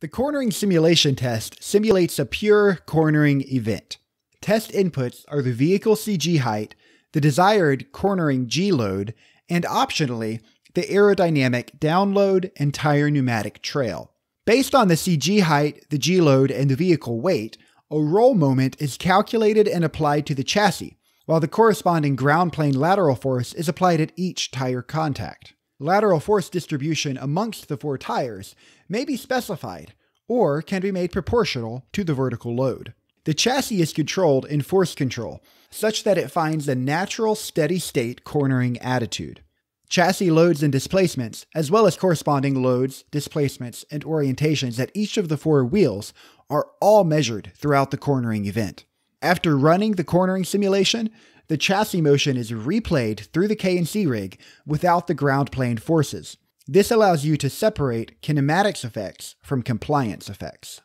The cornering simulation test simulates a pure cornering event. Test inputs are the vehicle CG height, the desired cornering G load, and optionally, the aerodynamic download and tire pneumatic trail. Based on the CG height, the G load, and the vehicle weight, a roll moment is calculated and applied to the chassis, while the corresponding ground plane lateral force is applied at each tire contact lateral force distribution amongst the four tires may be specified or can be made proportional to the vertical load. The chassis is controlled in force control, such that it finds a natural steady state cornering attitude. Chassis loads and displacements, as well as corresponding loads, displacements, and orientations at each of the four wheels, are all measured throughout the cornering event. After running the cornering simulation, the chassis motion is replayed through the KNC rig without the ground plane forces. This allows you to separate kinematics effects from compliance effects.